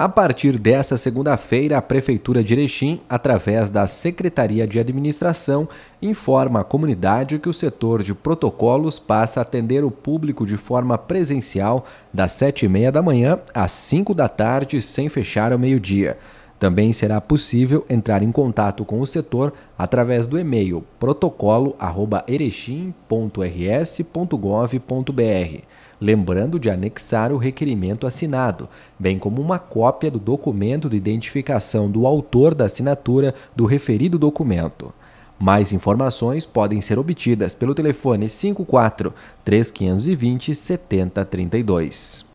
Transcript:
A partir dessa segunda-feira, a Prefeitura de Erechim, através da Secretaria de Administração, informa à comunidade que o setor de protocolos passa a atender o público de forma presencial das 7h30 da manhã às 5 da tarde, sem fechar ao meio-dia. Também será possível entrar em contato com o setor através do e-mail protocolo@erechim.rs.gov.br, lembrando de anexar o requerimento assinado, bem como uma cópia do documento de identificação do autor da assinatura do referido documento. Mais informações podem ser obtidas pelo telefone 54 3520 7032.